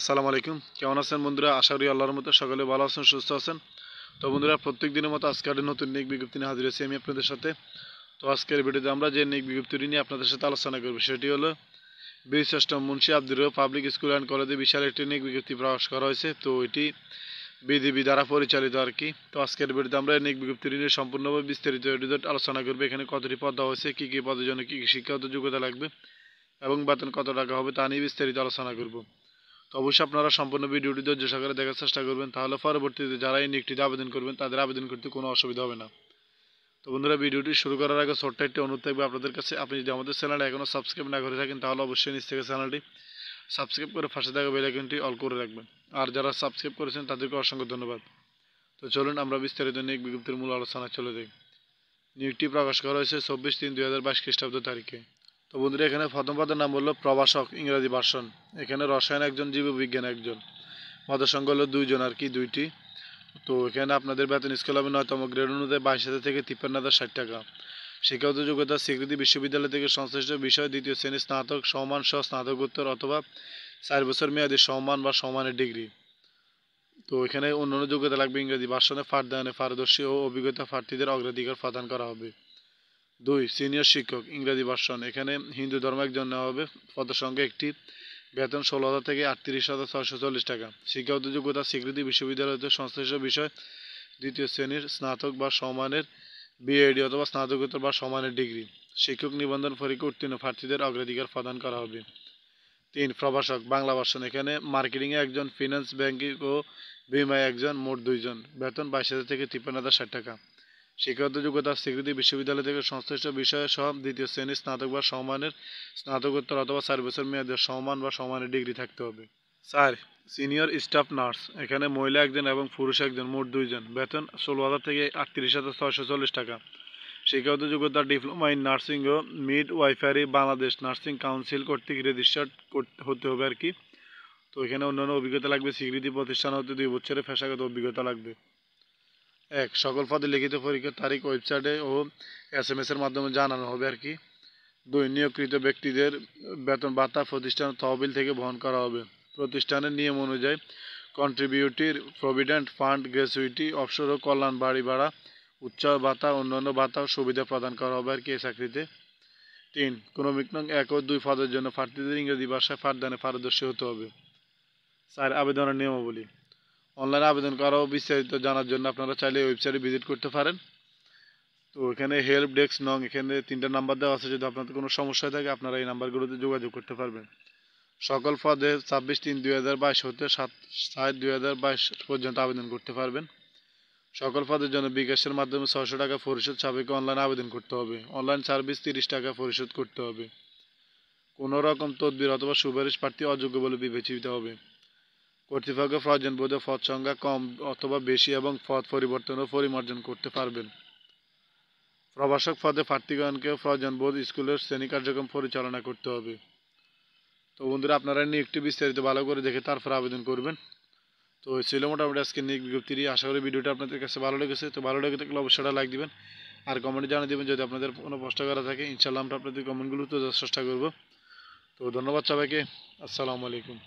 আসসালামু আলাইকুম কেমন আছেন বন্ধুরা আশা করি আল্লাহর মতো সকলে ভালো আছেন সুস্থ আছেন তো বন্ধুরা প্রত্যেক দিনের মতো আজকে আরও নতুন নেক বিজ্ঞপ্তি নিয়ে হাজির হয়েছি আমি আপনাদের সাথে তো আজকের ভিডিওতে আমরা যে নেক বিজ্ঞপ্তিটি নিয়ে আপনাদের সাথে আলোচনা করবো সেটি হলো বীরশ্রেষ্ঠ Munshi Abdur public school and কলেজে বিশাল একটি নেক বিজ্ঞপ্তি প্রকাশ করা হয়েছে তো এটি বিধিবি দ্বারা পরিচালিত আর কি তো আজকের ভিডিওতে আমরা নেক বিজ্ঞপ্তি নিয়ে সম্পূর্ণভাবে বিস্তারিত আলোচনা করবো এখানে কতটি পদ দেওয়া হয়েছে কী কী পদের জন্য কী কী শিক্ষাগত যোগ্যতা লাগবে এবং বেতন কত টাকা হবে তা নিয়ে বিস্তারিত আলোচনা করব তো অবশ্যই আপনারা সম্পূর্ণ ভিডিওটি ধৈর্য সহকারে দেখার চেষ্টা করবেন তাহলে পরবর্তীতে যারা এই নিকটিতে আবেদন করবেন তাদের আবেদন করতে কোনো অসুবিধা হবে না তো বন্ধুরা ভিডিওটি শুরু করার আগে ছোট্ট একটি অনুরোধ থাকবে আপনাদের কাছে আপনি যদি আমাদের চ্যানেলটা এখনও সাবস্ক্রাইব না করে থাকেন তাহলে অবশ্যই নিচ থেকে চ্যানেলটি সাবস্ক্রাইব করে ফাঁসে থাকা বেলাইকনটি অল করে রাখবেন আর যারা সাবস্ক্রাইব করেছেন তাদেরকে অসংখ্য ধন্যবাদ তো চলুন আমরা বিস্তারিত নিয়োগ বিজ্ঞপ্তির মূল আলোচনা চলে যাই নিয়োগটি প্রকাশ করা হয়েছে চব্বিশ তিন দুই হাজার বাইশ খ্রিস্টাব্দ তারিখে তো বন্ধুরা এখানে প্রথম নাম হলো প্রবাসক ইংরাজি ভার্সন এখানে রসায়ন একজন জীববিজ্ঞান একজন মদসংঘ হলো দুইজন আর কি দুইটি তো এখানে আপনাদের বেতন স্কেল হবে নয়তম গ্রেড অনুযায়ী বাইশ হাজার থেকে তিপ্পান্ন হাজার ষাট টাকা শিক্ষাগত যোগ্যতা স্বীকৃতি বিশ্ববিদ্যালয় থেকে সংশ্লিষ্ট বিষয় দ্বিতীয় শ্রেণী স্নাতক সম্মান সহ স্নাতকোত্তর অথবা চার বছর মেয়াদী সম্মান বা সমানের ডিগ্রি তো এখানে অন্যান্য যোগ্যতা লাগবে ইংরেজি ভাষণে পাঠদানে পারদর্শী ও অভিজ্ঞতা প্রার্থীদের অগ্রাধিকার প্রদান করা হবে দুই সিনিয়র শিক্ষক ইংরেজি ভার্সন এখানে হিন্দু ধর্ম একজন নেওয়া হবে পদের সঙ্গে একটি বেতন ষোলো হাজার থেকে আটত্রিশ হাজার ছয়শো চল্লিশ টাকা শিক্ষাগত যোগ্যতা স্বীকৃতি বিশ্ববিদ্যালয়তে সংশ্লিষ্ট বিষয় দ্বিতীয় শ্রেণীর স্নাতক বা সমানের বিএডি অথবা স্নাতকোত্তর বা সমানের ডিগ্রি শিক্ষক নিবন্ধন পরীক্ষা উত্তীর্ণ প্রার্থীদের অগ্রাধিকার প্রদান করা হবে তিন প্রভাষক বাংলা ভার্সন এখানে মার্কেটিংয়ে একজন ফিনান্স ব্যাংকিং ও বিমায় একজন মোট দুইজন বেতন বাইশ হাজার থেকে তিপ্পান্ন হাজার ষাট টাকা শিক্ষাগত যোগ্যতা স্বীকৃতি বিশ্ববিদ্যালয় থেকে সংশ্লিষ্ট বিষয়ে সহ দ্বিতীয় শ্রেণীর স্নাতক বা সম্মানের স্নাতকোত্তর অথবা চার বছর মেয়াদের সমান বা সমানের ডিগ্রি থাকতে হবে স্যার সিনিয়র স্টাফ নার্স এখানে মহিলা একজন এবং পুরুষ একজন মোট দুইজন বেতন ষোলো হাজার থেকে আটত্রিশ হাজার ছয়শো চল্লিশ টাকা শিক্ষাগত যোগ্যতা ডিপ্লোমা ইন নার্সিং ও midwifery Bangladesh nursing council কর্তৃক রেজিস্টার্ড হতে হবে আর কি তো এখানে অন্যান্য অভিজ্ঞতা লাগবে স্বীকৃতি প্রতিষ্ঠান হতে দুই বছরের পেশাগত অভিজ্ঞতা লাগবে এক সকল পদে লিখিত পরীক্ষার তারিখ ওয়েবসাইটে ও এস এম এর মাধ্যমে জানানো হবে আর কি দুই নিয়োগকৃত ব্যক্তিদের বেতন ভাতা প্রতিষ্ঠানের তহবিল থেকে বহন করা হবে প্রতিষ্ঠানের নিয়ম অনুযায়ী কন্ট্রিবিউটির প্রভিডেন্ট ফান্ড গ্র্যাচুইটি অবসর ও কল্যাণ বাড়ি ভাড়া উচ্চ ভাতা অন্যান্য ভাতা সুবিধা প্রদান করা হবে আর কি এই চাকরিতে তিন কোনো নং এক ও দুই পদের জন্য প্রার্থীদের ইংরেজি ভাষায় পাঠদানে পারদর্শী হতে হবে স্যার আবেদনের নিয়মাবলী অনলাইনে আবেদন করাও বিস্তারিত জানার জন্য আপনারা চাইলে ওয়েবসাইটে ভিজিট করতে পারেন তো এখানে হেল্প ডেস্ক নং এখানে তিনটা নাম্বার দেওয়া আছে যদি আপনাদের কোনো সমস্যা থাকে আপনারা এই নাম্বারগুলোতে যোগাযোগ করতে পারবেন সকল পদে ছাব্বিশ তিন দুই হাজার বাইশ হতে সাত সাত দুই হাজার বাইশ পর্যন্ত আবেদন করতে পারবেন সকল পদের জন্য বিকাশের মাধ্যমে ছশো টাকা পরিশোধ সাবেকে অনলাইন আবেদন করতে হবে অনলাইন সার্ভিস তিরিশ টাকা পরিশোধ করতে হবে কোনো রকম তদবির অথবা সুপারিশ প্রার্থী অযোগ্য বলে বিবেচিত হবে কর্তৃপক্ষ প্রয়োজন বোধে পথ সংখ্যা কম অথবা বেশি এবং ফদ পরিবর্তন ও পরিমার্জন করতে পারবেন প্রভাষক পদে প্রার্থীগণকে প্রয়োজন বোধ স্কুলের শ্রেণী কার্যক্রম পরিচালনা করতে হবে তো বন্ধুরা আপনারা নিয়োগটি বিস্তারিত ভালো করে দেখে তারপর আবেদন করবেন তো ছিল মোটামুটি আজকে নিয়োগ বিজ্ঞপ্তিটি আশা করি ভিডিওটা আপনাদের কাছে ভালো লেগেছে তো ভালো লেগে থাকলে অবশ্যই লাইক দেবেন আর কমেন্টে জানিয়ে দেবেন যদি আপনাদের কোনো প্রশ্ন করা থাকে ইনশাল্লাহ আমরা আপনাদের কমেন্টগুলো তো চেষ্টা করব তো ধন্যবাদ সবাইকে আসসালামু আলাইকুম